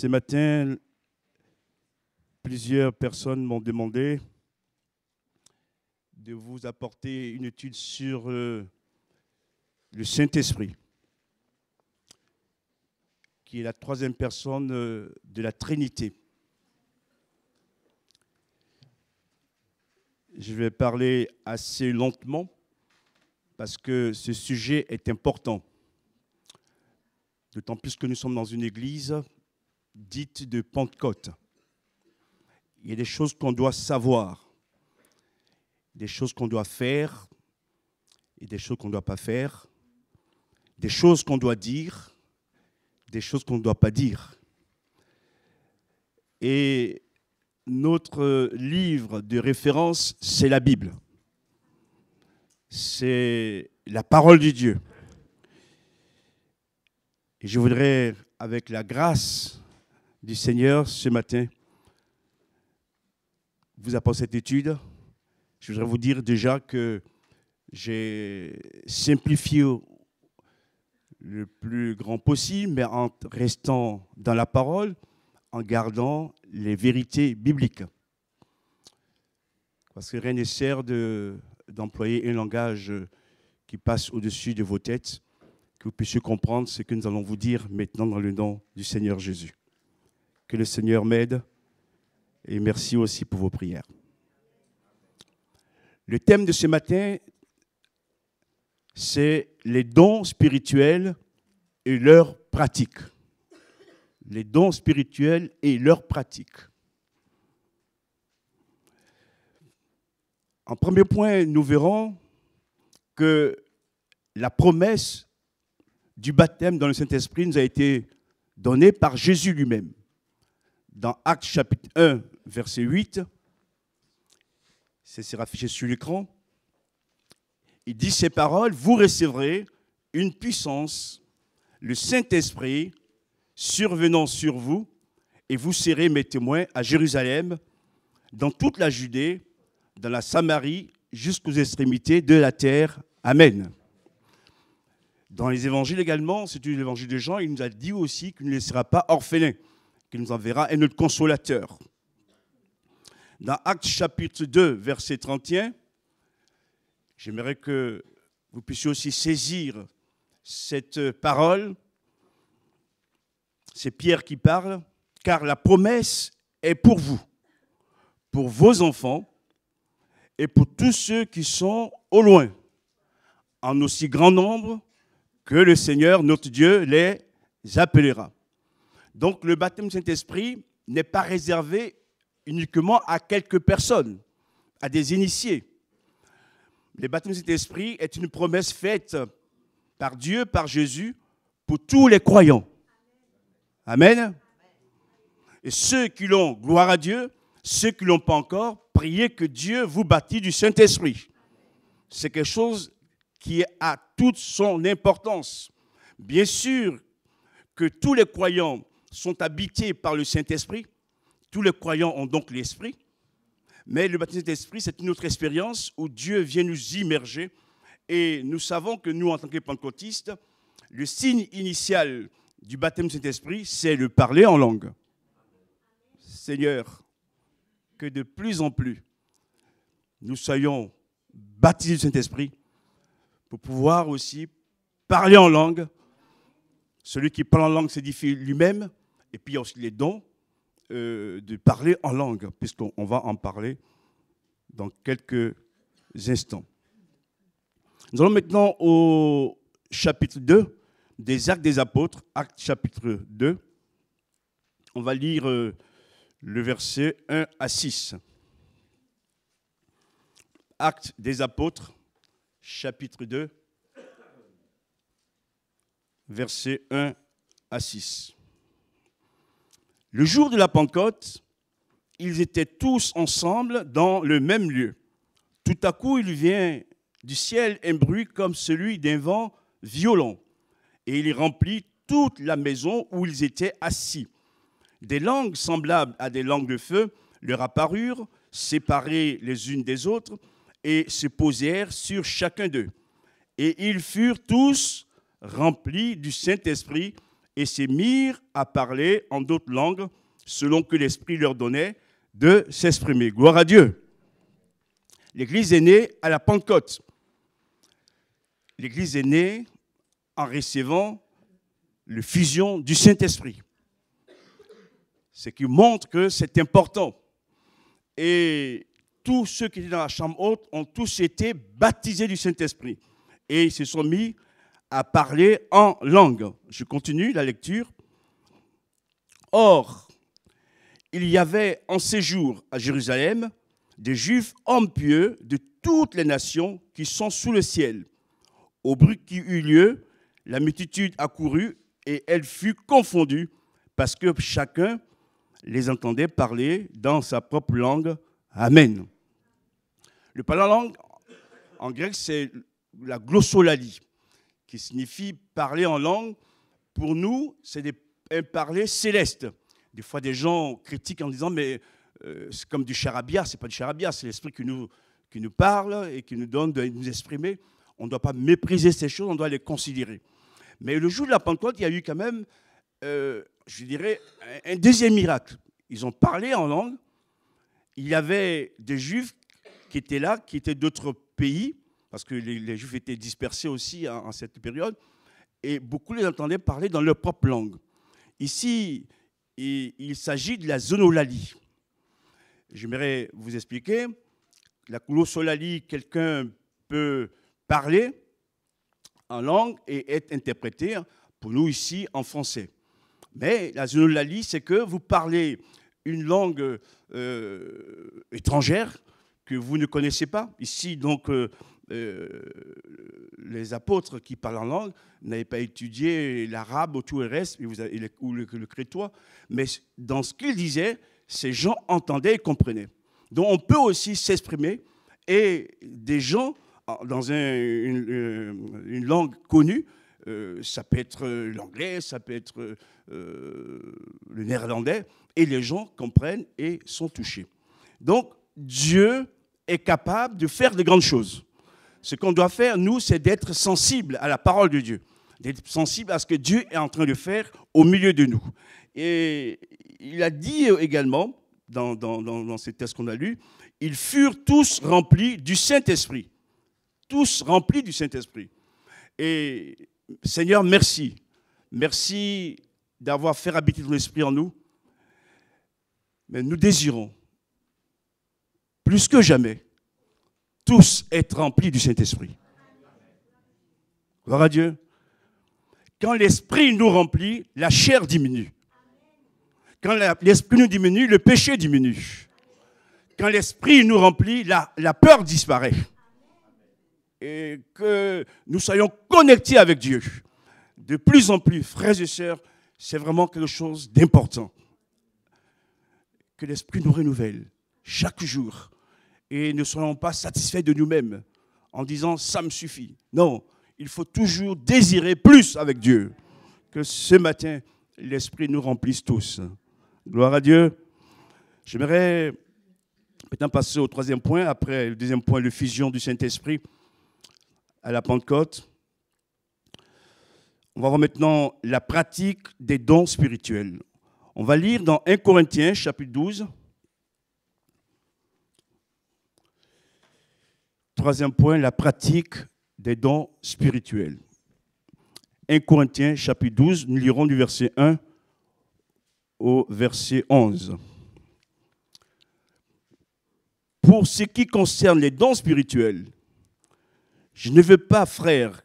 Ce matin, plusieurs personnes m'ont demandé de vous apporter une étude sur euh, le Saint-Esprit, qui est la troisième personne euh, de la Trinité. Je vais parler assez lentement parce que ce sujet est important. D'autant plus que nous sommes dans une église dite de Pentecôte. Il y a des choses qu'on doit savoir, des choses qu'on doit faire et des choses qu'on ne doit pas faire, des choses qu'on doit dire, des choses qu'on ne doit pas dire. Et notre livre de référence, c'est la Bible. C'est la parole de Dieu. Et je voudrais, avec la grâce du Seigneur ce matin vous apportez cette étude. Je voudrais vous dire déjà que j'ai simplifié le plus grand possible, mais en restant dans la parole, en gardant les vérités bibliques. Parce que rien n'est sert d'employer un langage qui passe au-dessus de vos têtes, que vous puissiez comprendre ce que nous allons vous dire maintenant dans le nom du Seigneur Jésus. Que le Seigneur m'aide. Et merci aussi pour vos prières. Le thème de ce matin, c'est les dons spirituels et leur pratique. Les dons spirituels et leur pratique. En premier point, nous verrons que la promesse du baptême dans le Saint-Esprit nous a été donnée par Jésus lui-même dans Actes chapitre 1, verset 8, sera affiché sur l'écran, il dit ces paroles, vous recevrez une puissance, le Saint-Esprit survenant sur vous, et vous serez mes témoins à Jérusalem, dans toute la Judée, dans la Samarie, jusqu'aux extrémités de la terre. Amen. Dans les évangiles également, c'est l'évangile de Jean, il nous a dit aussi qu'il ne laissera pas orphelin qu'il nous enverra, est notre consolateur. Dans Actes chapitre 2, verset 31, j'aimerais que vous puissiez aussi saisir cette parole. C'est Pierre qui parle, car la promesse est pour vous, pour vos enfants et pour tous ceux qui sont au loin, en aussi grand nombre que le Seigneur, notre Dieu, les appellera. Donc le baptême du Saint-Esprit n'est pas réservé uniquement à quelques personnes, à des initiés. Le baptême du Saint-Esprit est une promesse faite par Dieu, par Jésus, pour tous les croyants. Amen. Et ceux qui l'ont, gloire à Dieu, ceux qui ne l'ont pas encore, priez que Dieu vous bâtit du Saint-Esprit. C'est quelque chose qui a toute son importance. Bien sûr que tous les croyants sont habités par le Saint-Esprit. Tous les croyants ont donc l'Esprit. Mais le baptême de esprit c'est une autre expérience où Dieu vient nous immerger. Et nous savons que nous, en tant que pentecôtistes, le signe initial du baptême du Saint-Esprit, c'est le parler en langue. Seigneur, que de plus en plus nous soyons baptisés du Saint-Esprit pour pouvoir aussi parler en langue. Celui qui parle en langue s'édifie lui-même, et puis il y a aussi les dons euh, de parler en langue, puisqu'on va en parler dans quelques instants. Nous allons maintenant au chapitre 2 des Actes des Apôtres, Actes chapitre 2. On va lire euh, le verset 1 à 6. Actes des Apôtres, chapitre 2, Verset 1 à 6. Le jour de la Pentecôte, ils étaient tous ensemble dans le même lieu. Tout à coup, il vient du ciel un bruit comme celui d'un vent violent, et il remplit toute la maison où ils étaient assis. Des langues semblables à des langues de feu leur apparurent, séparées les unes des autres, et se posèrent sur chacun d'eux. Et ils furent tous remplis du Saint-Esprit et s'est à parler en d'autres langues selon que l'Esprit leur donnait de s'exprimer. Gloire à Dieu. L'Église est née à la Pentecôte. L'Église est née en recevant le fusion du Saint-Esprit. Ce qui montre que c'est important. Et tous ceux qui étaient dans la chambre haute ont tous été baptisés du Saint-Esprit. Et ils se sont mis à parler en langue. Je continue la lecture. Or, il y avait en séjour à Jérusalem des Juifs hommes pieux de toutes les nations qui sont sous le ciel. Au bruit qui eut lieu, la multitude accourut et elle fut confondue parce que chacun les entendait parler dans sa propre langue. Amen. Le parler langue, en grec, c'est la glossolalie qui signifie parler en langue, pour nous, c'est un parler céleste. Des fois, des gens critiquent en disant, mais euh, c'est comme du charabia, c'est pas du charabia, c'est l'esprit qui nous, qui nous parle et qui nous donne de nous exprimer. On ne doit pas mépriser ces choses, on doit les considérer. Mais le jour de la Pentecôte, il y a eu quand même, euh, je dirais, un deuxième miracle. Ils ont parlé en langue. Il y avait des juifs qui étaient là, qui étaient d'autres pays, parce que les, Juifs étaient dispersés aussi en, cette période, et beaucoup les entendaient parler dans leur propre langue. Ici, il, s'agit de la zonolalie. J'aimerais vous expliquer. La solali, quelqu'un peut parler en langue et être interprété, pour nous ici, en français. Mais la zonolali c'est que vous parlez une langue euh, étrangère que vous ne connaissez pas. Ici, donc, euh, euh, les apôtres qui parlent en langue n'avaient pas étudié l'arabe ou tout le reste, ou le, le crétois, mais dans ce qu'ils disaient, ces gens entendaient et comprenaient. Donc on peut aussi s'exprimer et des gens dans euh, une, langue connue, euh, ça peut être l'anglais, ça peut être le néerlandais, et les gens comprennent et sont touchés. Donc Dieu est capable de faire de grandes choses ce qu'on doit faire, nous, c'est d'être sensible à la parole de Dieu, d'être sensible à ce que Dieu est en train de faire au milieu de nous. Et il a dit également, dans, dans ces textes qu'on a lus, ils furent tous remplis du Saint-Esprit. Tous remplis du Saint-Esprit. Et Seigneur, merci. Merci d'avoir fait habiter ton esprit en nous. Mais nous désirons, plus que jamais, tous être remplis du Saint-Esprit. Gloire à Dieu. Quand l'Esprit nous remplit, la chair diminue. Quand l'Esprit nous diminue, le péché diminue. Quand l'Esprit nous remplit, la, la peur disparaît. Et que nous soyons connectés avec Dieu. De plus en plus, frères et sœurs, c'est vraiment quelque chose d'important. Que l'Esprit nous renouvelle chaque jour et ne soyons pas satisfaits de nous-mêmes en disant ça me suffit. Non, il faut toujours désirer plus avec Dieu. Que ce matin, l'Esprit nous remplisse tous. Gloire à Dieu. J'aimerais maintenant passer au troisième point, après le deuxième point, fusion du Saint-Esprit à la Pentecôte. On va voir maintenant la pratique des dons spirituels. On va lire dans 1 Corinthiens chapitre 12. Troisième point, la pratique des dons spirituels. 1 Corinthiens chapitre 12, nous lirons du verset 1 au verset 11. Pour ce qui concerne les dons spirituels, je ne veux pas, frère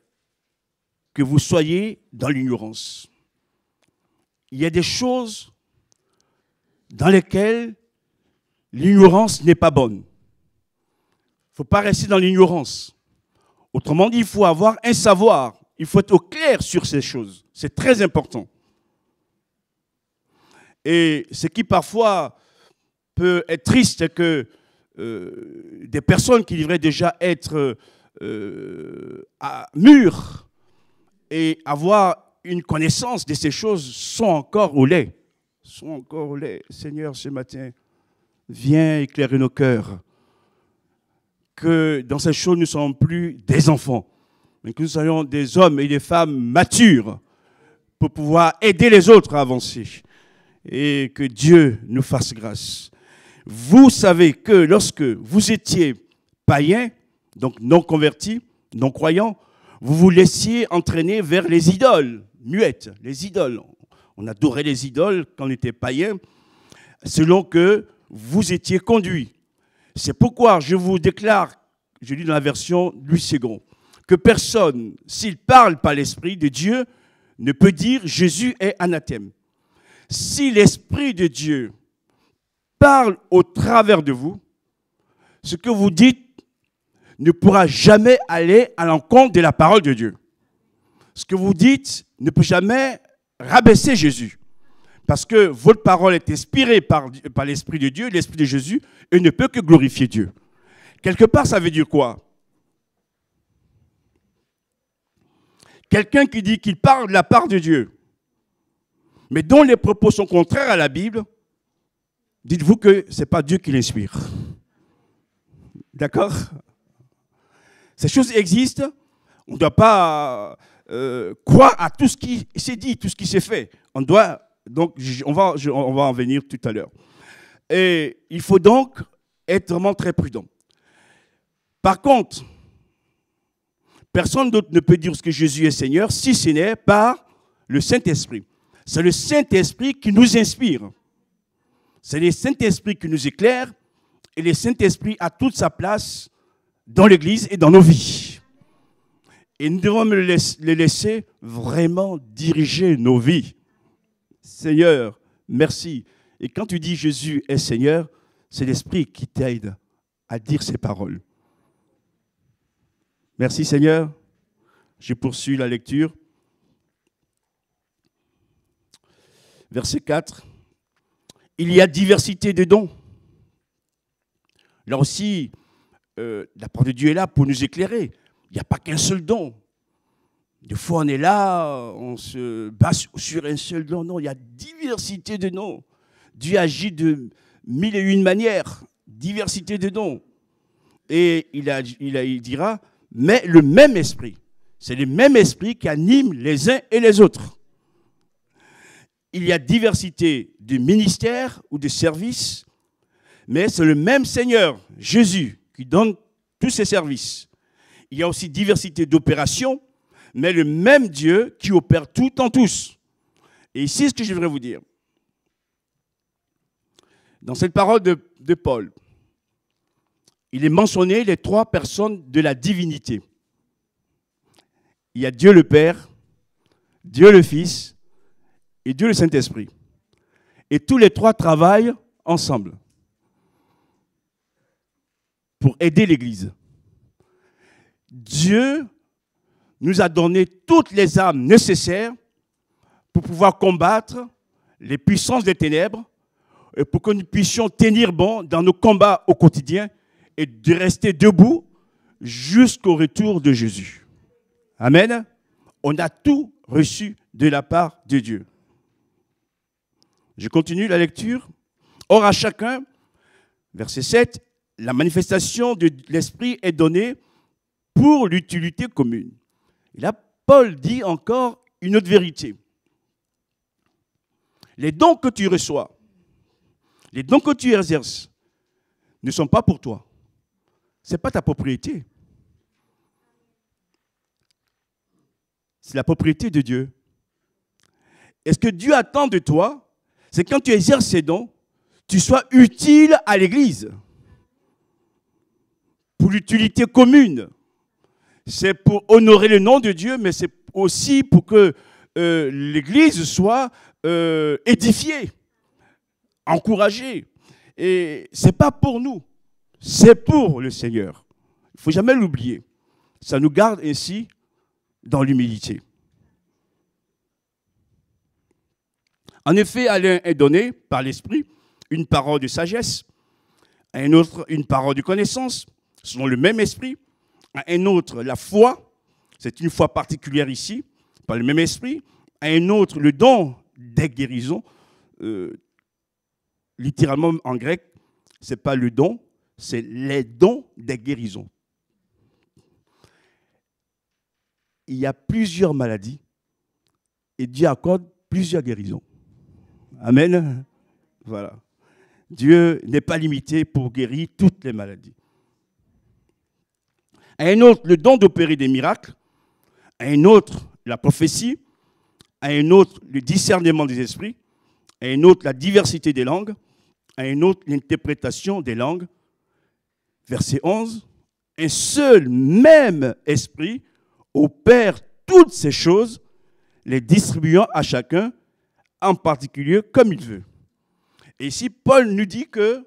que vous soyez dans l'ignorance. Il y a des choses dans lesquelles l'ignorance n'est pas bonne ne faut pas rester dans l'ignorance. Autrement dit, il faut avoir un savoir. Il faut être au clair sur ces choses. C'est très important. Et ce qui parfois peut être triste, c'est que euh, des personnes qui devraient déjà être euh, à mûres et avoir une connaissance de ces choses sont encore au lait. Sont encore au lait. Seigneur, ce matin, viens éclairer nos cœurs que dans ces choses, nous ne sommes plus des enfants, mais que nous soyons des hommes et des femmes matures pour pouvoir aider les autres à avancer. Et que Dieu nous fasse grâce. Vous savez que lorsque vous étiez païens, donc non convertis, non croyants, vous vous laissiez entraîner vers les idoles muettes, les idoles. On adorait les idoles quand on était païen, selon que vous étiez conduits c'est pourquoi je vous déclare, je lis dans la version Louis Segond, que personne, s'il parle par l'Esprit de Dieu, ne peut dire Jésus est anathème. Si l'Esprit de Dieu parle au travers de vous, ce que vous dites ne pourra jamais aller à l'encontre de la parole de Dieu. Ce que vous dites ne peut jamais rabaisser Jésus. Parce que votre parole est inspirée par l'Esprit de Dieu, l'Esprit de Jésus et ne peut que glorifier Dieu. Quelque part, ça veut dire quoi Quelqu'un qui dit qu'il parle de la part de Dieu, mais dont les propos sont contraires à la Bible, dites-vous que ce n'est pas Dieu qui l'inspire. D'accord Ces choses existent. On ne doit pas euh, croire à tout ce qui s'est dit, tout ce qui s'est fait. On doit, donc, on va en venir tout à l'heure. Et il faut donc être vraiment très prudent. Par contre, personne d'autre ne peut dire ce que Jésus est Seigneur si ce n'est par le Saint-Esprit. C'est le Saint-Esprit qui nous inspire. C'est le Saint-Esprit qui nous éclaire et le Saint-Esprit a toute sa place dans l'Église et dans nos vies. Et nous devons le laisser vraiment diriger nos vies. Seigneur, merci et quand tu dis Jésus est Seigneur, c'est l'Esprit qui t'aide à dire ces paroles. Merci Seigneur. Je poursuis la lecture. Verset 4. Il y a diversité de dons. Là aussi, euh, la parole de Dieu est là pour nous éclairer. Il n'y a pas qu'un seul don. Des fois, on est là, on se base sur un seul don. Non, il y a diversité de dons. Dieu agit de mille et une manières, diversité de dons. Et il, dira, mais le même esprit, c'est le même esprit qui anime les uns et les autres. Il y a diversité de ministères ou de services, mais c'est le même Seigneur, Jésus, qui donne tous ses services. Il y a aussi diversité d'opérations, mais le même Dieu qui opère tout en tous. Et ici, ce que je voudrais vous dire, dans cette parole de, Paul, il est mentionné les trois personnes de la divinité. Il y a Dieu le Père, Dieu le Fils et Dieu le Saint-Esprit. Et tous les trois travaillent ensemble pour aider l'Église. Dieu nous a donné toutes les armes nécessaires pour pouvoir combattre les puissances des ténèbres pour que nous puissions tenir bon dans nos combats au quotidien et de rester debout jusqu'au retour de Jésus. Amen. On a tout reçu de la part de Dieu. Je continue la lecture. Or à chacun, verset 7, la manifestation de l'Esprit est donnée pour l'utilité commune. Et là, Paul dit encore une autre vérité. Les dons que tu reçois les dons que tu exerces ne sont pas pour toi. Ce n'est pas ta propriété. C'est la propriété de Dieu. Et ce que Dieu attend de toi, c'est quand tu exerces ces dons, tu sois utile à l'Église pour l'utilité commune. C'est pour honorer le nom de Dieu, mais c'est aussi pour que euh, l'Église soit euh, édifiée encouragé. Et ce n'est pas pour nous, c'est pour le Seigneur. Il ne faut jamais l'oublier. Ça nous garde ainsi dans l'humilité. En effet, à est donné par l'Esprit une parole de sagesse, à un autre une parole de connaissance, selon le même Esprit, à un autre la foi, c'est une foi particulière ici, par le même Esprit, à un autre le don des guérisons, euh, littéralement en grec, ce n'est pas le don, c'est les dons des guérisons. Il y a plusieurs maladies et Dieu accorde plusieurs guérisons. Amen. Voilà. Dieu n'est pas limité pour guérir toutes les maladies. À un autre, le don d'opérer des miracles. À un autre, la prophétie. À un autre, le discernement des esprits. À un autre, la diversité des langues à une autre interprétation des langues. Verset 11, un seul même esprit opère toutes ces choses, les distribuant à chacun en particulier comme il veut. Et ici, Paul nous dit que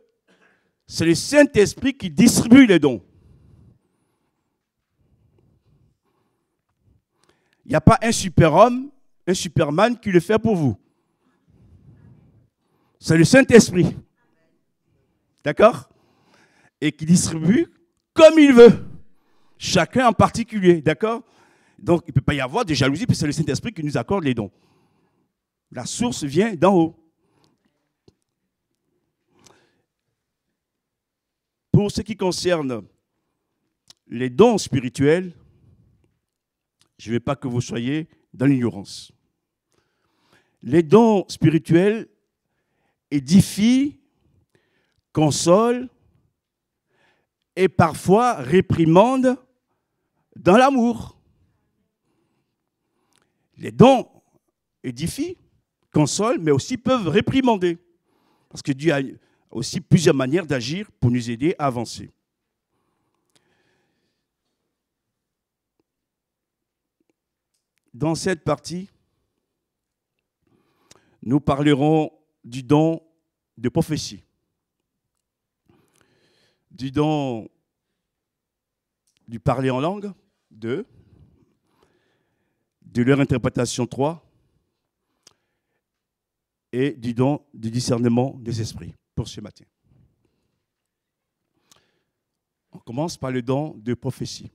c'est le Saint-Esprit qui distribue les dons. Il n'y a pas un super-homme, un superman qui le fait pour vous. C'est le Saint-Esprit. D'accord Et qui distribue comme il veut. Chacun en particulier. D'accord Donc il ne peut pas y avoir de jalousie, puisque c'est le Saint-Esprit qui nous accorde les dons. La source vient d'en haut. Pour ce qui concerne les dons spirituels, je ne veux pas que vous soyez dans l'ignorance. Les dons spirituels édifient console et parfois réprimande dans l'amour. Les dons édifient, consolent, mais aussi peuvent réprimander. Parce que Dieu a aussi plusieurs manières d'agir pour nous aider à avancer. Dans cette partie, nous parlerons du don de prophétie du don du parler en langue, 2. De leur interprétation, 3. Et du don du discernement des esprits pour ce matin. On commence par le don de prophétie.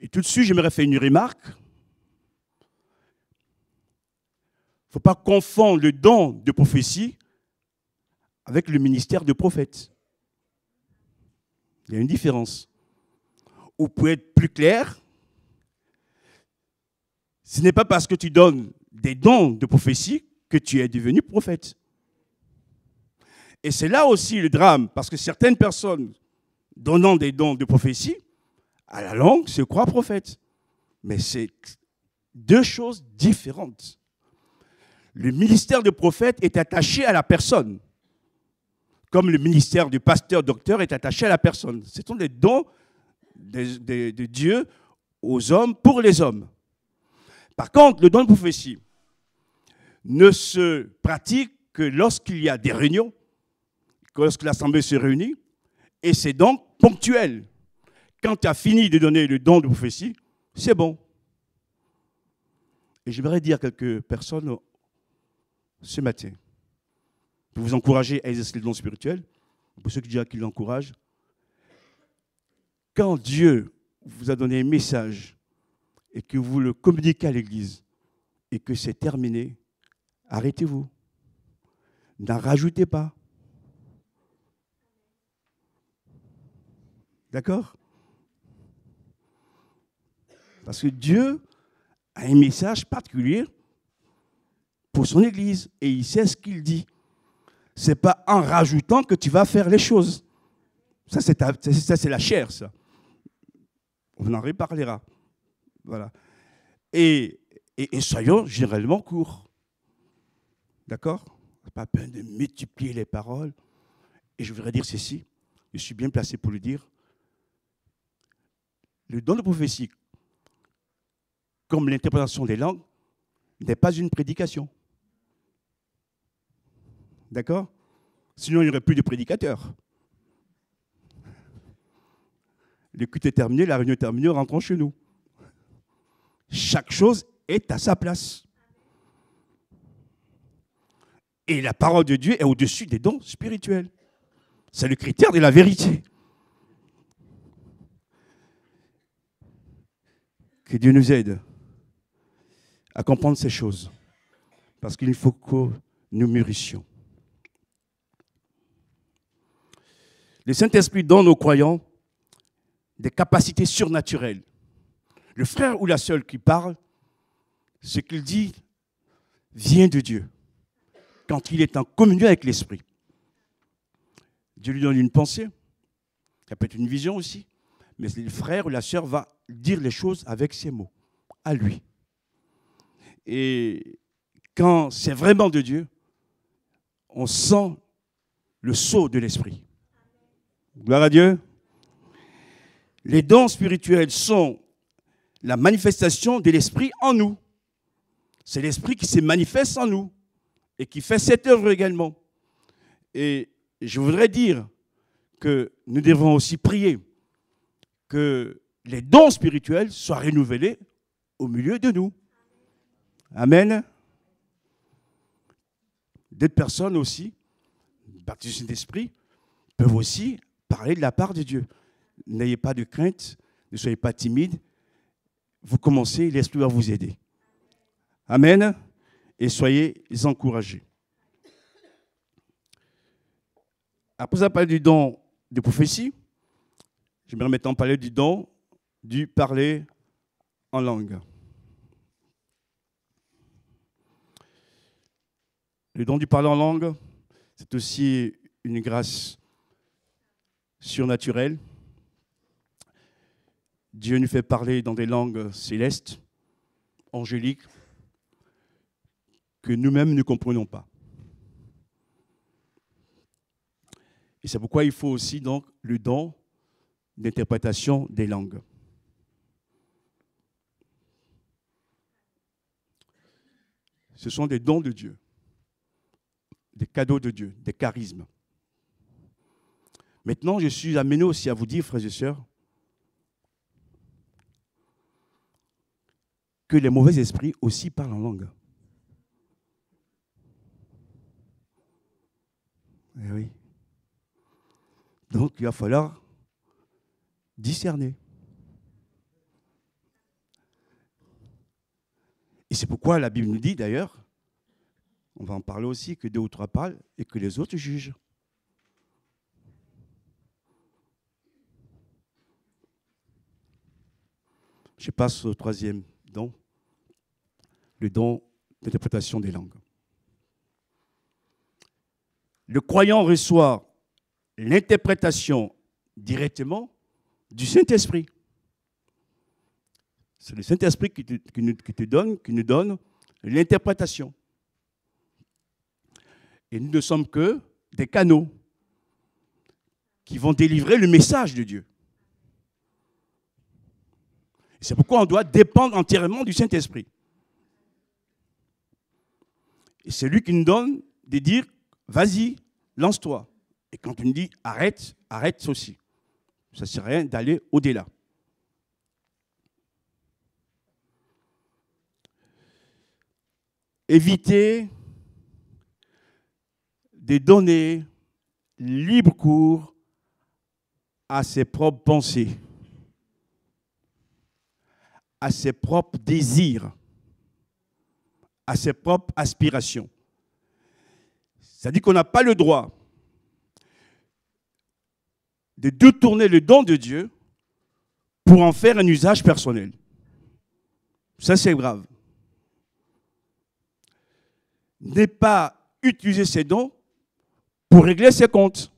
Et tout de suite, j'aimerais faire une remarque. Il ne faut pas confondre le don de prophétie avec le ministère de prophète. Il y a une différence. Ou pour être plus clair, ce n'est pas parce que tu donnes des dons de prophétie que tu es devenu prophète. Et c'est là aussi le drame, parce que certaines personnes donnant des dons de prophétie, à la langue, se croient prophètes. Mais c'est deux choses différentes. Le ministère de prophète est attaché à la personne comme le ministère du pasteur-docteur est attaché à la personne. Ce sont des dons de, Dieu aux hommes pour les hommes. Par contre, le don de prophétie ne se pratique que lorsqu'il y a des réunions, que lorsque l'Assemblée se réunit, et c'est donc ponctuel. Quand tu as fini de donner le don de prophétie, c'est bon. Et j'aimerais dire quelques personnes ce matin pour vous encourager à exercer le don spirituel, pour ceux qui disent qui l'encouragent. Quand Dieu vous a donné un message et que vous le communiquez à l'Église et que c'est terminé, arrêtez-vous. N'en rajoutez pas. D'accord Parce que Dieu a un message particulier pour son Église et il sait ce qu'il dit n'est pas en rajoutant que tu vas faire les choses. Ça, c'est, la chair, ça. On en reparlera. Voilà. Et, soyons généralement courts. D'accord Pas peine de multiplier les paroles. Et je voudrais dire ceci. Je suis bien placé pour le dire. Le don de prophétie, comme l'interprétation des langues, n'est pas une prédication. D'accord Sinon, il n'y aurait plus de prédicateurs. Le est terminé, la réunion est terminée, rentrons chez nous. Chaque chose est à sa place. Et la parole de Dieu est au-dessus des dons spirituels. C'est le critère de la vérité. Que Dieu nous aide à comprendre ces choses. Parce qu'il faut que nous mûrissions. Le Saint-Esprit donne aux croyants des capacités surnaturelles. Le frère ou la sœur qui parle, ce qu'il dit vient de Dieu. Quand il est en communion avec l'Esprit, Dieu lui donne une pensée, ça peut être une vision aussi, mais le frère ou la sœur va dire les choses avec ses mots, à lui. Et quand c'est vraiment de Dieu, on sent le saut de l'Esprit. Gloire à Dieu. Les dons spirituels sont la manifestation de l'Esprit en nous. C'est l'Esprit qui se manifeste en nous et qui fait cette œuvre également. Et je voudrais dire que nous devons aussi prier que les dons spirituels soient renouvelés au milieu de nous. Amen. D'autres personnes aussi, baptisées d'esprit, peuvent aussi Parlez de la part de Dieu. N'ayez pas de crainte, ne soyez pas timide. Vous commencez, l'Esprit va vous aider. Amen. Et soyez encouragés. Après ça, parlé du don de prophétie. Je vais maintenant parler du don du parler en langue. Le don du parler en langue, c'est aussi une grâce surnaturel. Dieu nous fait parler dans des langues célestes, angéliques, que nous-mêmes ne comprenons pas. Et c'est pourquoi il faut aussi donc le don d'interprétation des langues. Ce sont des dons de Dieu, des cadeaux de Dieu, des charismes. Maintenant, je suis amené aussi à vous dire, frères et sœurs, que les mauvais esprits aussi parlent en langue. Eh oui. Donc, il va falloir discerner. Et c'est pourquoi la Bible nous dit d'ailleurs, on va en parler aussi, que deux ou trois parlent et que les autres jugent. Je passe au troisième don, le don d'interprétation des langues. Le croyant reçoit l'interprétation directement du Saint-Esprit. C'est le Saint-Esprit qui, te donne, qui nous donne l'interprétation. Et nous ne sommes que des canaux qui vont délivrer le message de Dieu. C'est pourquoi on doit dépendre entièrement du Saint-Esprit. Et c'est lui qui nous donne de dire, vas-y, lance-toi. Et quand on dit, arrête, arrête aussi. Ça ne sert à rien d'aller au-delà. Éviter de donner libre cours à ses propres pensées à ses propres désirs, à ses propres aspirations. Ça dit qu'on n'a pas le droit de détourner le don de Dieu pour en faire un usage personnel. Ça, c'est grave. N'est pas utiliser ses dons pour régler ses comptes.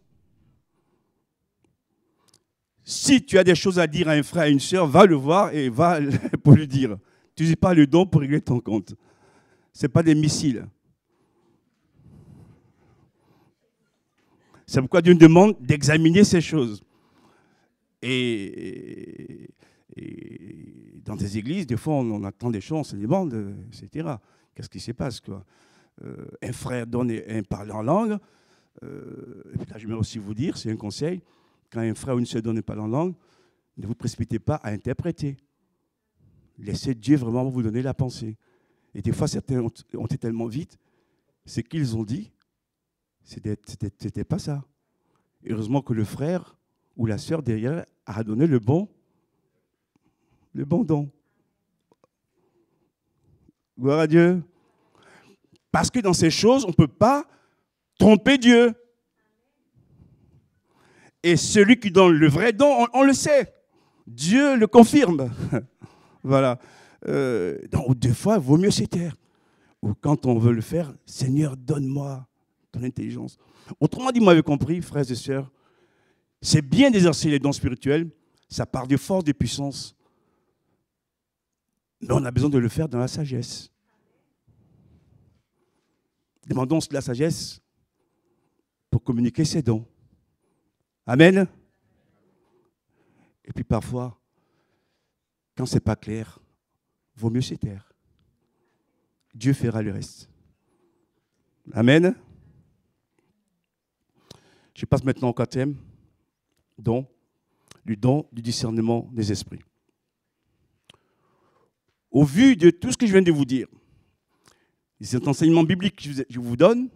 Si tu as des choses à dire à un frère, à une sœur, va le voir et va pour lui dire. Tu n'utilises pas le don pour régler ton compte. Ce n'est pas des missiles. C'est pourquoi Dieu nous demande d'examiner ces choses. Et, dans des églises, des fois, on, attend des choses, on se demande, etc. Qu'est-ce qui se passe quoi euh, Un frère donne un parle en langue. Euh, et là, je vais aussi vous dire, c'est un conseil quand un frère ou une soeur ne pas la langue, ne vous précipitez pas à interpréter. Laissez Dieu vraiment vous donner la pensée. Et des fois, certains ont, été tellement vite, ce qu'ils ont dit, c'était pas ça. Heureusement que le frère ou la soeur derrière a donné le bon, le bon don. Gloire à Dieu. Parce que dans ces choses, on ne peut pas tromper Dieu. Et celui qui donne le vrai don, on, le sait. Dieu le confirme. voilà. Euh, donc, des fois, il vaut mieux se taire. Ou quand on veut le faire, Seigneur, donne-moi ton intelligence. Autrement dit, vous m'avez compris, frères et sœurs, c'est bien d'exercer les dons spirituels, ça part de force, de puissance. Mais on a besoin de le faire dans la sagesse. Demandons la sagesse pour communiquer ses dons. Amen. Et puis parfois, quand ce n'est pas clair, vaut mieux se taire. Dieu fera le reste. Amen. Je passe maintenant au quatrième don, du don du discernement des esprits. Au vu de tout ce que je viens de vous dire, cet enseignement biblique que je vous donne,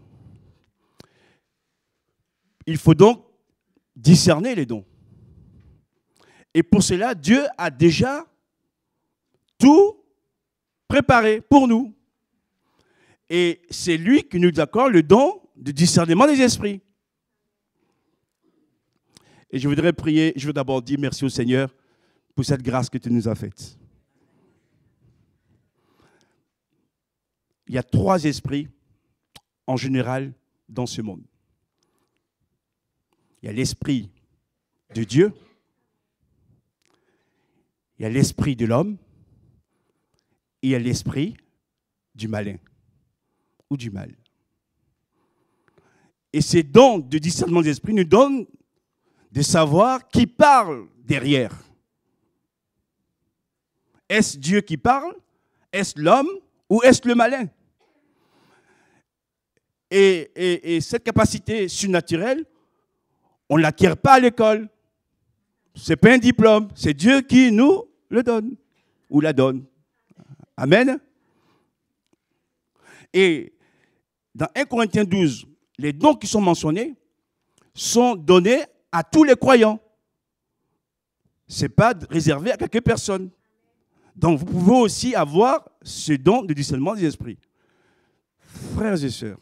il faut donc discerner les dons. Et pour cela, Dieu a déjà tout préparé pour nous. Et c'est lui qui nous accorde le don du discernement des esprits. Et je voudrais prier, je veux d'abord dire merci au Seigneur pour cette grâce que tu nous as faite. Il y a trois esprits en général dans ce monde. Il y a l'esprit de Dieu, il y a l'esprit de l'homme, et il y a l'esprit du malin ou du mal. Et ces dons de discernement des esprits nous donnent de savoir qui parle derrière. Est-ce Dieu qui parle Est-ce l'homme ou est-ce le malin et cette capacité surnaturelle on ne l'acquiert pas à l'école. Ce n'est pas un diplôme. C'est Dieu qui nous le donne ou la donne. Amen. Et dans 1 Corinthiens 12, les dons qui sont mentionnés sont donnés à tous les croyants. Ce n'est pas réservé à quelques personnes. Donc vous pouvez aussi avoir ce don de discernement des esprits. Frères et sœurs,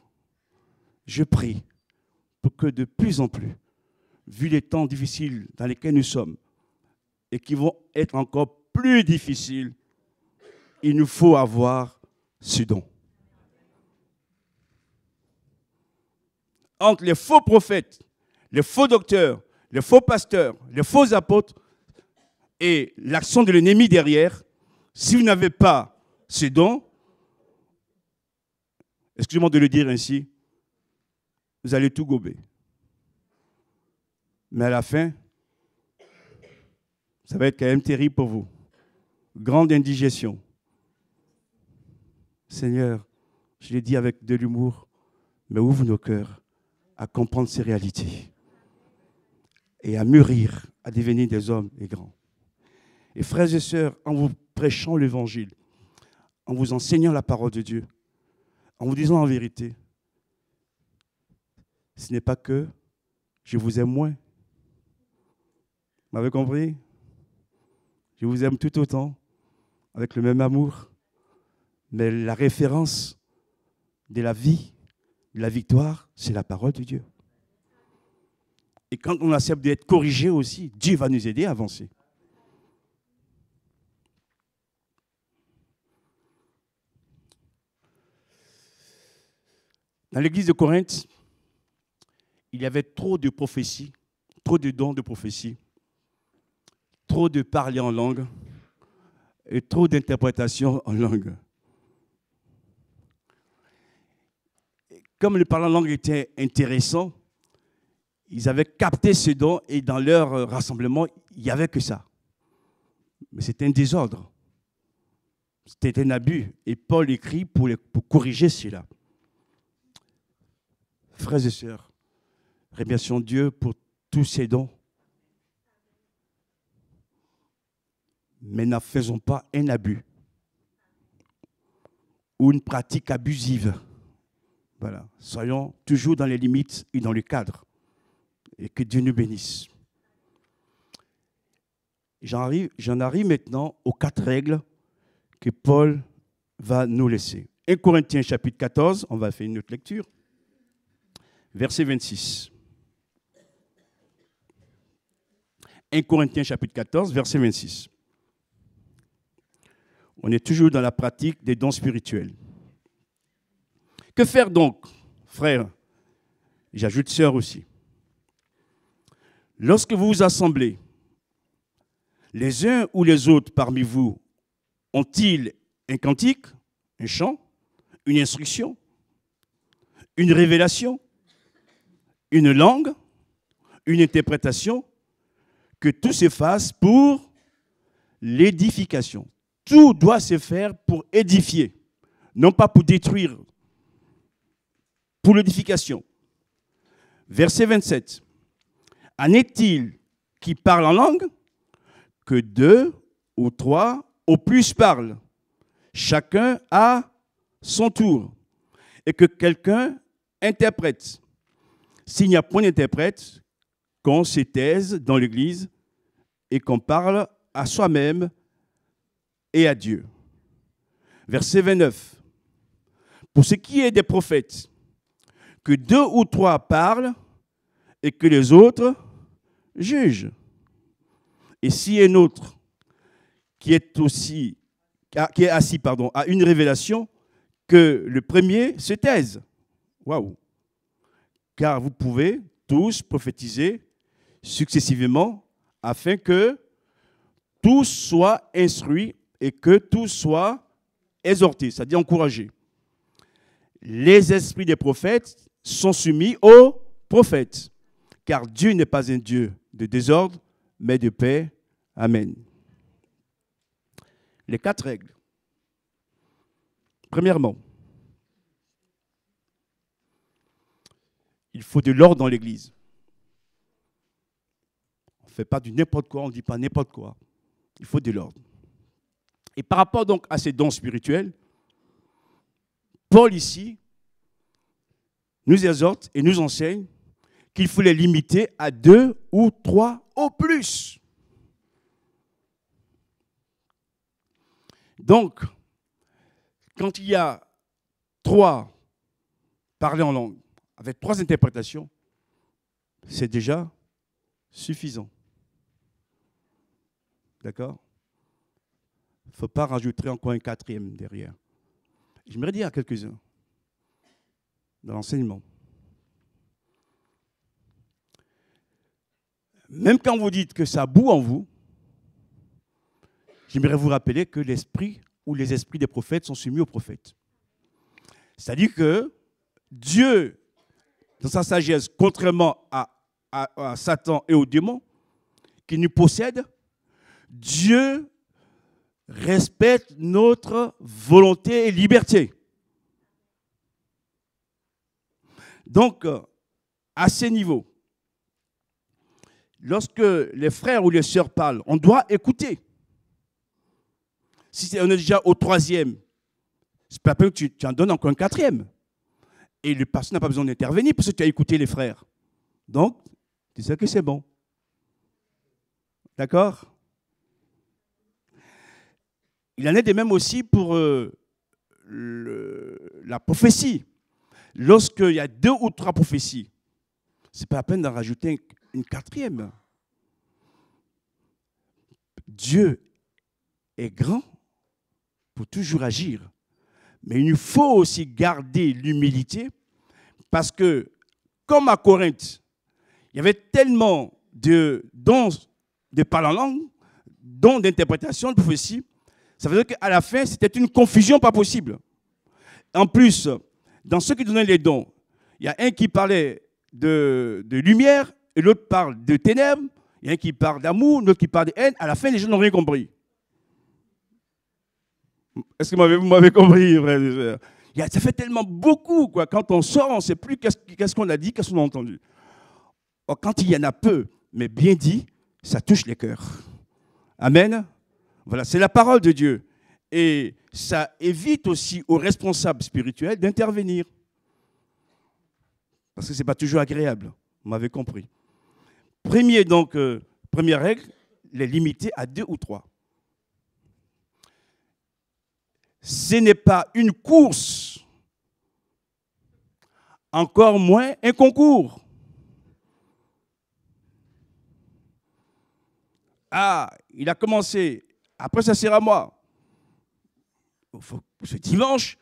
je prie pour que de plus en plus, vu les temps difficiles dans lesquels nous sommes, et qui vont être encore plus difficiles, il nous faut avoir ce don. Entre les faux prophètes, les faux docteurs, les faux pasteurs, les faux apôtres et l'action de l'ennemi derrière, si vous n'avez pas ce don, excusez-moi de le dire ainsi, vous allez tout gober. Mais à la fin, ça va être quand même terrible pour vous. Grande indigestion. Seigneur, je l'ai dit avec de l'humour, mais ouvre nos cœurs à comprendre ces réalités et à mûrir, à devenir des hommes et grands. Et frères et sœurs, en vous prêchant l'évangile, en vous enseignant la parole de Dieu, en vous disant en vérité, ce n'est pas que je vous aime moins, vous m'avez compris Je vous aime tout autant, avec le même amour. Mais la référence de la vie, de la victoire, c'est la parole de Dieu. Et quand on accepte d'être corrigé aussi, Dieu va nous aider à avancer. Dans l'église de Corinthe, il y avait trop de prophéties, trop de dons de prophéties trop de parler en langue et trop d'interprétation en langue. Comme le parler en langue était intéressant, ils avaient capté ce don et dans leur rassemblement, il n'y avait que ça. Mais c'était un désordre. C'était un abus. Et Paul écrit pour, pour corriger cela. Frères et sœurs, remercions Dieu pour tous ces dons mais n'en faisons pas un abus ou une pratique abusive. Voilà. Soyons toujours dans les limites et dans le cadre. Et que Dieu nous bénisse. J'en arrive, j'en arrive maintenant aux quatre règles que Paul va nous laisser. 1 Corinthiens chapitre 14, on va faire une autre lecture. Verset 26. 1 Corinthiens chapitre 14, verset 26 on est toujours dans la pratique des dons spirituels. Que faire donc, frères J'ajoute sœurs aussi. Lorsque vous vous assemblez, les uns ou les autres parmi vous ont-ils un cantique, un chant, une instruction, une révélation, une langue, une interprétation, que tout se fasse pour l'édification. Tout doit se faire pour édifier, non pas pour détruire, pour l'édification. Verset 27. En est-il qui parle en langue que deux ou trois au plus parlent, chacun à son tour, et que quelqu'un interprète. S'il n'y a point d'interprète, qu'on s'étaise dans l'Église et qu'on parle à soi-même et à Dieu. Verset 29. Pour ce qui est des prophètes, que deux ou trois parlent et que les autres jugent. Et si un autre qui est aussi qui est assis pardon, à une révélation, que le premier se taise. Waouh Car vous pouvez tous prophétiser successivement afin que tous soient instruits et que tout soit exhorté, c'est-à-dire encouragé. Les esprits des prophètes sont soumis aux prophètes, car Dieu n'est pas un Dieu de désordre, mais de paix. Amen. Les quatre règles. Premièrement, il faut de l'ordre dans l'Église. On ne fait pas du n'importe quoi, on ne dit pas n'importe quoi. Il faut de l'ordre. Et par rapport donc à ces dons spirituels, Paul ici nous exhorte et nous enseigne qu'il faut les limiter à deux ou trois au plus. Donc, quand il y a trois parlés en langue avec trois interprétations, c'est déjà suffisant. D'accord ne faut pas rajouter encore un quatrième derrière. J'aimerais dire à quelques-uns dans l'enseignement. Même quand vous dites que ça boue en vous, j'aimerais vous rappeler que l'esprit ou les esprits des prophètes sont soumis aux prophètes. C'est-à-dire que Dieu, dans sa sagesse, contrairement à Satan et aux démons qui nous possèdent, Dieu respecte notre volonté et liberté. Donc, euh, à ces niveaux, lorsque les frères ou les sœurs parlent, on doit écouter. Si on est déjà au troisième, c'est pas que tu, en donnes encore un quatrième. Et le pasteur n'a pas besoin d'intervenir parce que tu as écouté les frères. Donc, tu sais que c'est bon. D'accord il en est de même aussi pour euh, la prophétie. Lorsqu'il y a deux ou trois prophéties, ce n'est pas la peine d'en rajouter une quatrième. Dieu est grand pour toujours agir. Mais il nous faut aussi garder l'humilité parce que, comme à Corinthe, il y avait tellement de dons de parlant en langue, dons d'interprétation, de prophétie, ça veut dire qu'à la fin, c'était une confusion pas possible. En plus, dans ceux qui donnaient les dons, il y a un qui parlait de, lumière, et l'autre parle de ténèbres, il y a un qui parle d'amour, l'autre qui parle de haine. À la fin, les gens n'ont rien compris. Est-ce que vous m'avez compris, frère et ça fait tellement beaucoup, quoi. Quand on sort, on ne sait plus qu'est-ce qu'on a dit, qu'est-ce qu'on a entendu. quand il y en a peu, mais bien dit, ça touche les cœurs. Amen. Voilà, c'est la parole de Dieu. Et ça évite aussi aux responsables spirituels d'intervenir. Parce que ce n'est pas toujours agréable, vous m'avez compris. Premier, donc, euh, première règle, les limiter à deux ou trois. Ce n'est pas une course, encore moins un concours. Ah, il a commencé après, ça sert à moi. Ce dimanche,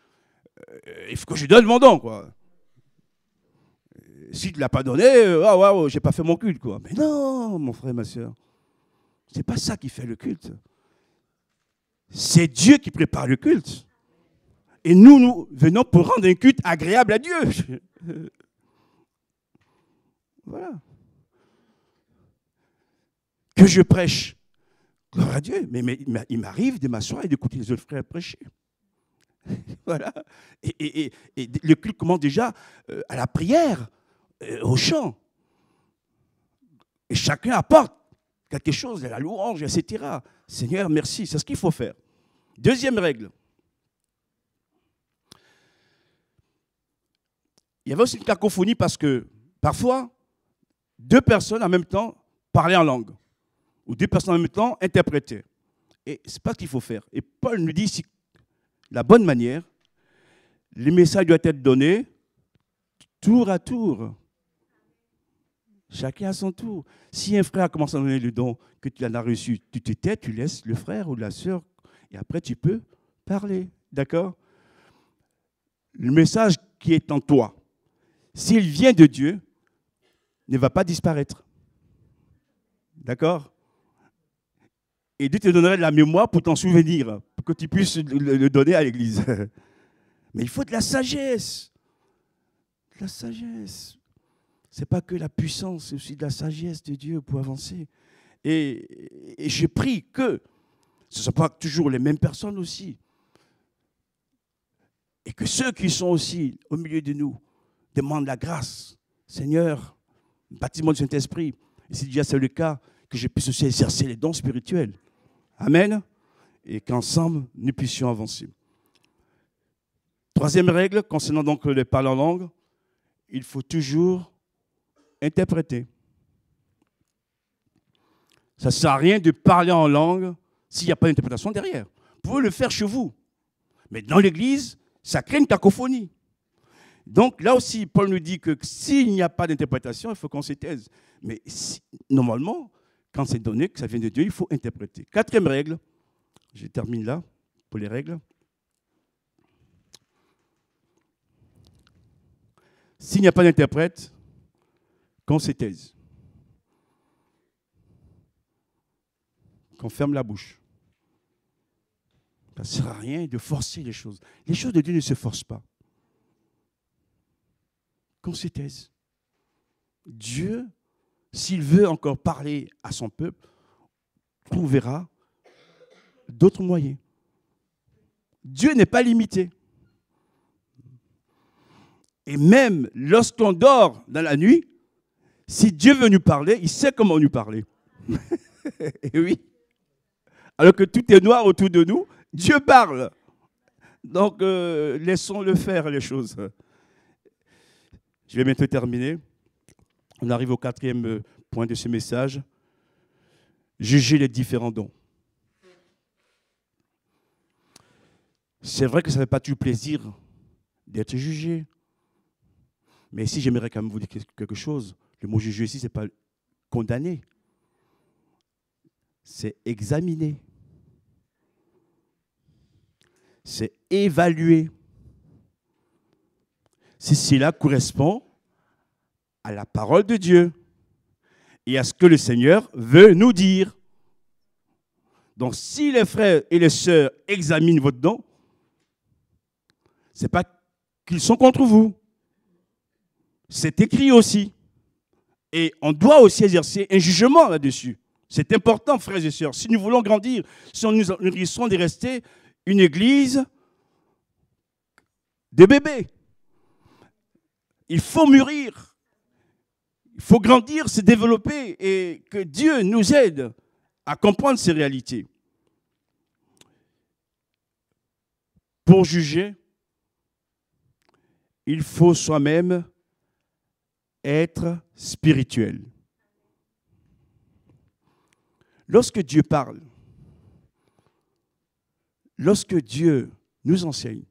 euh, il faut que je donne mon don, quoi. Si tu ne l'as pas donné, je euh, n'ai ah, j'ai pas fait mon culte, quoi. Mais non, mon frère, ma soeur, c'est pas ça qui fait le culte. C'est Dieu qui prépare le culte. Et nous, nous venons pour rendre un culte agréable à Dieu. voilà. Que je prêche Gloire à Dieu. Mais, il m'arrive de m'asseoir et d'écouter les autres frères prêcher. voilà. Et, le culte commence déjà euh, à la prière, euh, au chant. Et chacun apporte quelque chose, de la louange, etc. Seigneur, merci. C'est ce qu'il faut faire. Deuxième règle. Il y avait aussi une cacophonie parce que parfois, deux personnes en même temps parlaient en langue ou deux personnes en même temps interpréter. Et ce n'est pas ce qu'il faut faire. Et Paul nous dit si la bonne manière, le message doit être donné tour à tour. Chacun à son tour. Si un frère commence à donner le don que tu en as reçu, tu t'étais, tu laisses le frère ou la sœur, et après tu peux parler. D'accord Le message qui est en toi, s'il vient de Dieu, ne va pas disparaître. D'accord et Dieu te donnerait de la mémoire pour t'en souvenir, pour que tu puisses le donner à l'Église. Mais il faut de la sagesse. De la sagesse. Ce n'est pas que la puissance, c'est aussi de la sagesse de Dieu pour avancer. Et, je prie que ce ne soient pas toujours les mêmes personnes aussi. Et que ceux qui sont aussi au milieu de nous demandent la grâce. Seigneur, bâtiment du Saint-Esprit. Et si déjà c'est le cas, que je puisse aussi exercer les dons spirituels. Amen. Et qu'ensemble, nous puissions avancer. Troisième règle, concernant donc le parler en langue, il faut toujours interpréter. Ça ne sert à rien de parler en langue s'il n'y a pas d'interprétation derrière. Vous pouvez le faire chez vous. Mais dans l'Église, ça crée une cacophonie. Donc là aussi, Paul nous dit que s'il n'y a pas d'interprétation, il faut qu'on se taise. Mais normalement, quand c'est donné, que ça vient de Dieu, il faut interpréter. Quatrième règle, je termine là pour les règles. S'il n'y a pas d'interprète, qu'on s'étaise. Qu'on ferme la bouche. Ça ne sert à rien de forcer les choses. Les choses de Dieu ne se forcent pas. Qu'on s'étaise. Dieu s'il veut encore parler à son peuple, trouvera d'autres moyens. Dieu n'est pas limité. Et même lorsqu'on dort dans la nuit, si Dieu veut nous parler, il sait comment nous parler. Et eh oui. Alors que tout est noir autour de nous, Dieu parle. Donc, euh, laissons-le faire les choses. Je vais bientôt terminer. On arrive au quatrième euh, point de ce message. Juger les différents dons. C'est vrai que ça ne fait pas du plaisir d'être jugé. Mais ici, j'aimerais quand même vous dire quelque chose. Le mot juger ici, ce n'est pas condamner. C'est examiner. C'est évaluer. Si cela correspond à la parole de Dieu et à ce que le Seigneur veut nous dire. Donc si les frères et les sœurs examinent votre don, ce n'est pas qu'ils sont contre vous. C'est écrit aussi. Et on doit aussi exercer un jugement là-dessus. C'est important, frères et sœurs. Si nous voulons grandir, si nous risquons de rester une église de bébés, il faut mûrir. Il faut grandir, se développer et que Dieu nous aide à comprendre ces réalités. Pour juger, il faut soi-même être spirituel. Lorsque Dieu parle, lorsque Dieu nous enseigne,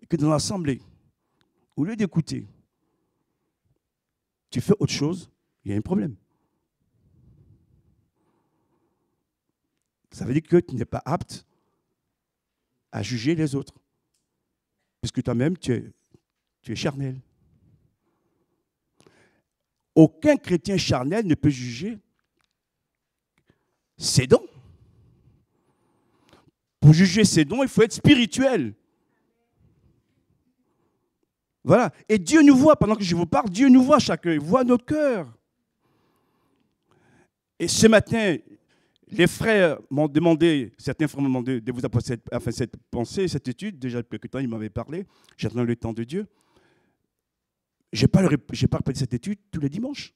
et que dans l'assemblée, au lieu d'écouter, tu fais autre chose, il y a un problème. Ça veut dire que tu n'es pas apte à juger les autres. Parce que toi-même, tu es, tu es charnel. Aucun chrétien charnel ne peut juger ses dons. Pour juger ses dons, il faut être spirituel. Voilà. Et Dieu nous voit, pendant que je vous parle, Dieu nous voit chacun, il voit notre cœur. Et ce matin, les frères m'ont demandé, certains frères m'ont demandé de vous apporter cette, cette pensée, cette étude. Déjà depuis quelque temps, ils m'avaient parlé. J'attends le temps de Dieu. Je n'ai pas, pas répété cette étude tous les dimanches.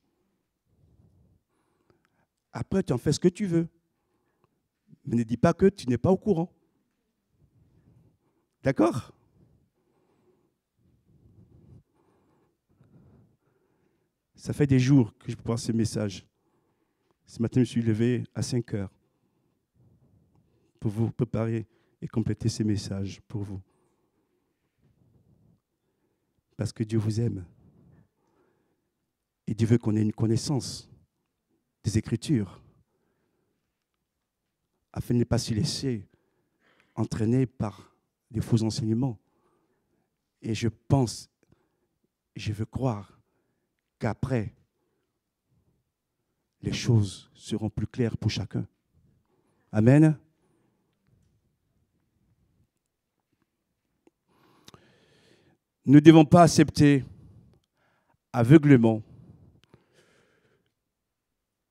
Après, tu en fais ce que tu veux. Mais ne dis pas que tu n'es pas au courant. D'accord Ça fait des jours que je vois ce message. Ce matin, je me suis levé à 5 heures pour vous préparer et compléter ces messages pour vous. Parce que Dieu vous aime. Et Dieu veut qu'on ait une connaissance des Écritures afin de ne pas se laisser entraîner par des faux enseignements. Et je pense, je veux croire après, les choses seront plus claires pour chacun. Amen. Nous ne devons pas accepter aveuglement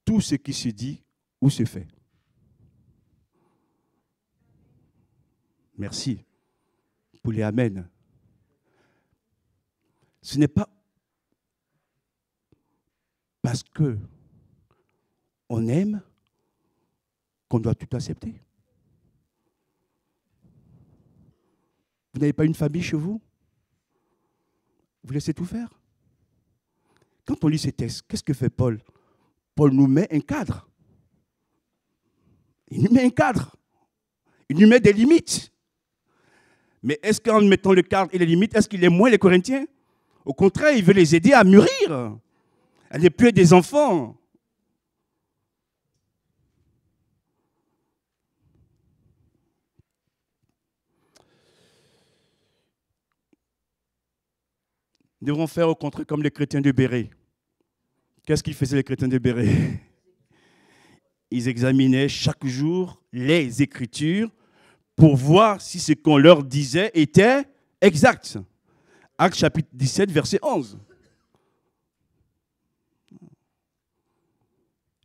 tout ce qui se dit ou se fait. Merci pour les Amen. Ce n'est pas parce que on aime qu'on doit tout accepter. Vous n'avez pas une famille chez vous Vous laissez tout faire Quand on lit ces textes, qu'est-ce que fait Paul Paul nous met un cadre. Il nous met un cadre. Il nous met des limites. Mais est-ce qu'en mettant le cadre et les limites, est-ce qu'il est moins les Corinthiens Au contraire, il veut les aider à mûrir. Elle n'est plus des enfants. Nous devons faire au contraire comme les chrétiens de Béret. Qu'est-ce qu'ils faisaient les chrétiens de Béret Ils examinaient chaque jour les Écritures pour voir si ce qu'on leur disait était exact. Acte chapitre 17, verset 11.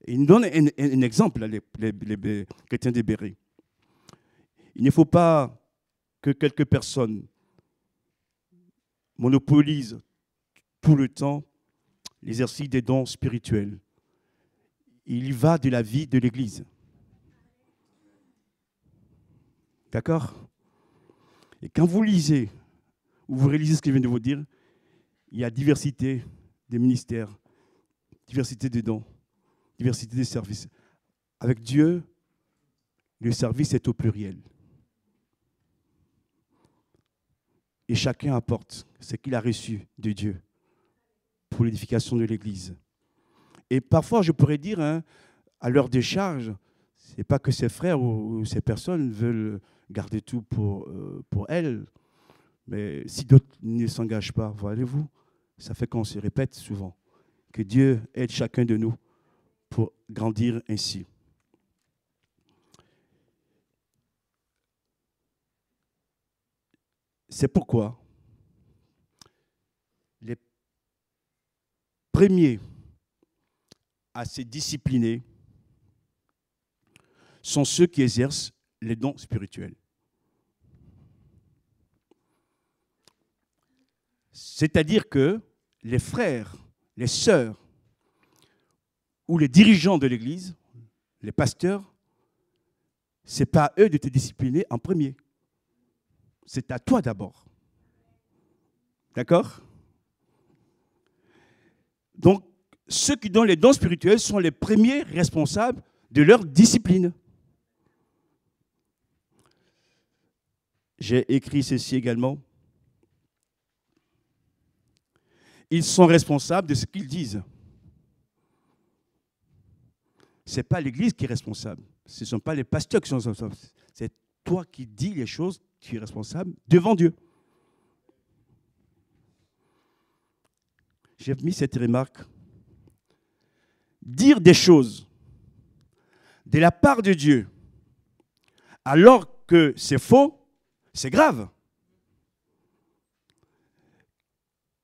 Il nous donne un, exemple, les, chrétiens des Bérets. Il ne faut pas que quelques personnes monopolisent tout le temps l'exercice des dons spirituels. Il y va de la vie de l'Église. D'accord Et quand vous lisez, vous réalisez ce que vient de vous dire, il y a diversité des ministères, diversité des dons diversité des services. Avec Dieu, le service est au pluriel. Et chacun apporte ce qu'il a reçu de Dieu pour l'édification de l'Église. Et parfois, je pourrais dire, hein, à des charges, c'est pas que ses frères ou, ces personnes veulent garder tout pour, euh, pour elles, mais si d'autres ne s'engagent pas, voyez-vous, ça fait qu'on se répète souvent que Dieu aide chacun de nous pour grandir ainsi. C'est pourquoi les premiers à se discipliner sont ceux qui exercent les dons spirituels. C'est-à-dire que les frères, les sœurs ou les dirigeants de l'Église, les pasteurs, c'est pas à eux de te discipliner en premier. C'est à toi d'abord. D'accord Donc, ceux qui donnent les dons spirituels sont les premiers responsables de leur discipline. J'ai écrit ceci également. Ils sont responsables de ce qu'ils disent. Ce n'est pas l'Église qui est responsable. Ce ne sont pas les pasteurs qui sont responsables. C'est toi qui dis les choses, tu es responsable devant Dieu. J'ai mis cette remarque. Dire des choses de la part de Dieu alors que c'est faux, c'est grave.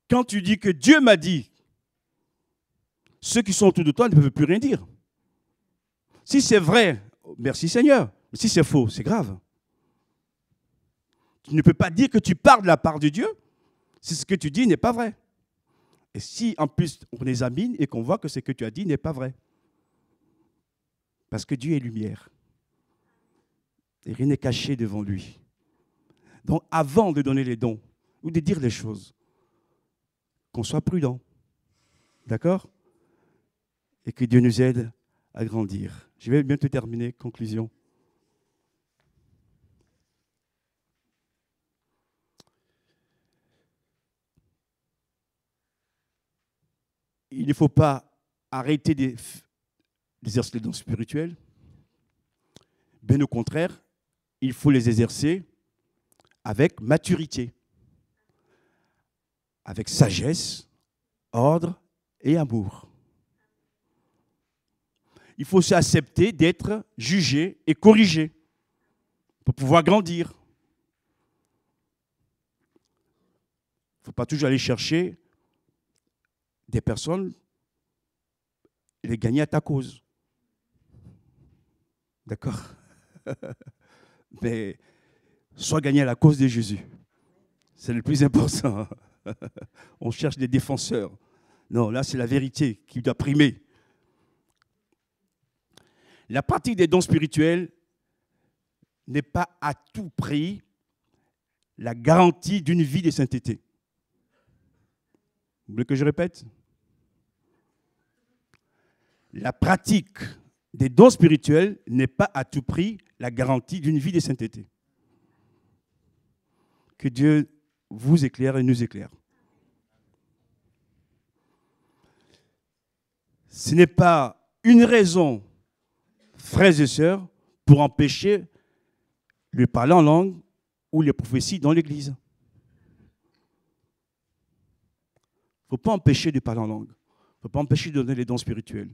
Quand tu dis que Dieu m'a dit, ceux qui sont autour de toi ne peuvent plus rien dire. Si c'est vrai, merci Seigneur. si c'est faux, c'est grave. Tu ne peux pas dire que tu parles de la part de Dieu si ce que tu dis n'est pas vrai. Et si en plus on examine et qu'on voit que ce que tu as dit n'est pas vrai. Parce que Dieu est lumière. Et rien n'est caché devant lui. Donc avant de donner les dons ou de dire les choses, qu'on soit prudent. D'accord Et que Dieu nous aide je vais bientôt terminer. Conclusion. Il ne faut pas arrêter d'exercer les dons spirituels. Bien au contraire, il faut les exercer avec maturité, avec sagesse, ordre et amour il faut s'accepter d'être jugé et corrigé pour pouvoir grandir. Il ne faut pas toujours aller chercher des personnes et les gagner à ta cause. D'accord Mais sois gagné à la cause de Jésus. C'est le plus important. On cherche des défenseurs. Non, là, c'est la vérité qui doit primer. La pratique des dons spirituels n'est pas à tout prix la garantie d'une vie de sainteté. Vous voulez que je répète La pratique des dons spirituels n'est pas à tout prix la garantie d'une vie de sainteté. Que Dieu vous éclaire et nous éclaire. Ce n'est pas une raison frères et sœurs pour empêcher le parler en langue ou les prophéties dans l'Église. Il ne faut pas empêcher de parler en langue. Il ne faut pas empêcher de donner les dons spirituels.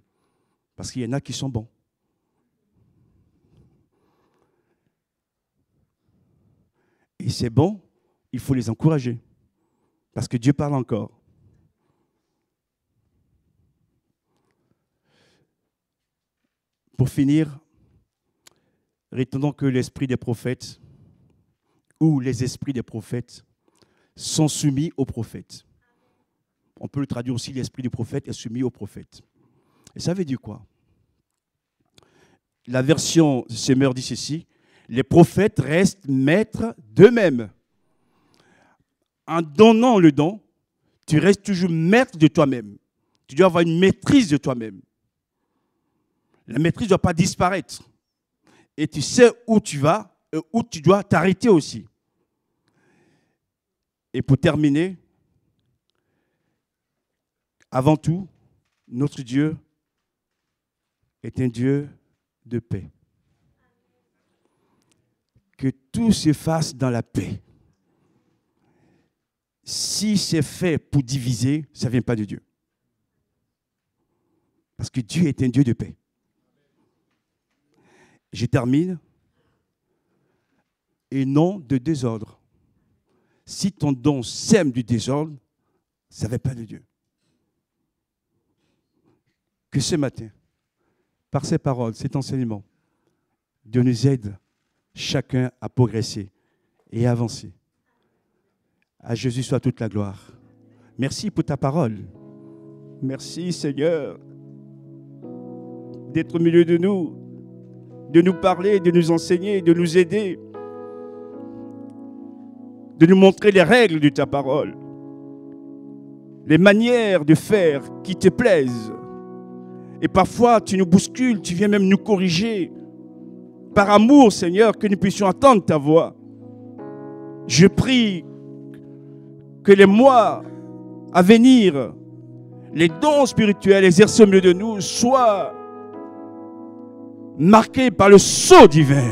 Parce qu'il y en a qui sont bons. Et c'est bon, il faut les encourager. Parce que Dieu parle encore. Pour finir, retenons que l'esprit des prophètes ou les esprits des prophètes sont soumis aux prophètes. On peut le traduire aussi, l'esprit du prophète est soumis aux prophètes. Et ça veut dire quoi La version Semeur dit ceci, les prophètes restent maîtres d'eux-mêmes. En donnant le don, tu restes toujours maître de toi-même. Tu dois avoir une maîtrise de toi-même. La maîtrise ne doit pas disparaître. Et tu sais où tu vas et où tu dois t'arrêter aussi. Et pour terminer, avant tout, notre Dieu est un Dieu de paix. Que tout se fasse dans la paix. Si c'est fait pour diviser, ça ne vient pas de Dieu. Parce que Dieu est un Dieu de paix je termine, et non de désordre. Si ton don sème du désordre, ça ne pas de Dieu. Que ce matin, par ces paroles, cet enseignement, Dieu nous aide chacun à progresser et à avancer. À Jésus soit toute la gloire. Merci pour ta parole. Merci Seigneur d'être au milieu de nous, de nous parler, de nous enseigner, de nous aider, de nous montrer les règles de ta parole, les manières de faire qui te plaisent. Et parfois, tu nous bouscules, tu viens même nous corriger. Par amour, Seigneur, que nous puissions entendre ta voix. Je prie que les mois à venir, les dons spirituels exercés au milieu de nous soient marqué par le sceau divin.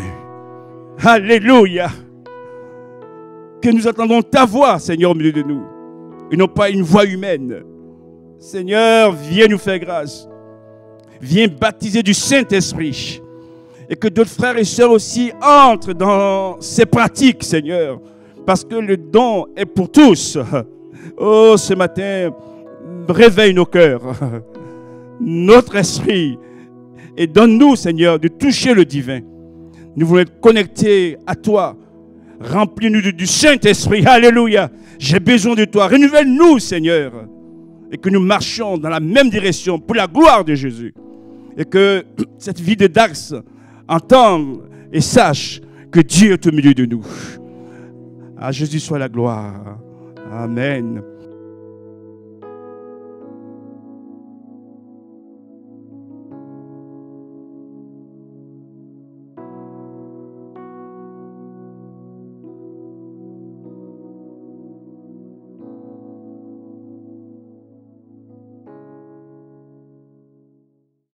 Alléluia. Que nous attendons ta voix, Seigneur, au milieu de nous, et non pas une voix humaine. Seigneur, viens nous faire grâce. Viens baptiser du Saint-Esprit. Et que d'autres frères et sœurs aussi entrent dans ces pratiques, Seigneur. Parce que le don est pour tous. Oh, ce matin, réveille nos cœurs, notre esprit. Et donne-nous, Seigneur, de toucher le divin. Nous voulons être connectés à toi. Remplis-nous du Saint-Esprit. Alléluia. J'ai besoin de toi. Renouvelle-nous, Seigneur. Et que nous marchions dans la même direction pour la gloire de Jésus. Et que cette vie de Dax entende et sache que Dieu est au milieu de nous. À Jésus soit la gloire. Amen.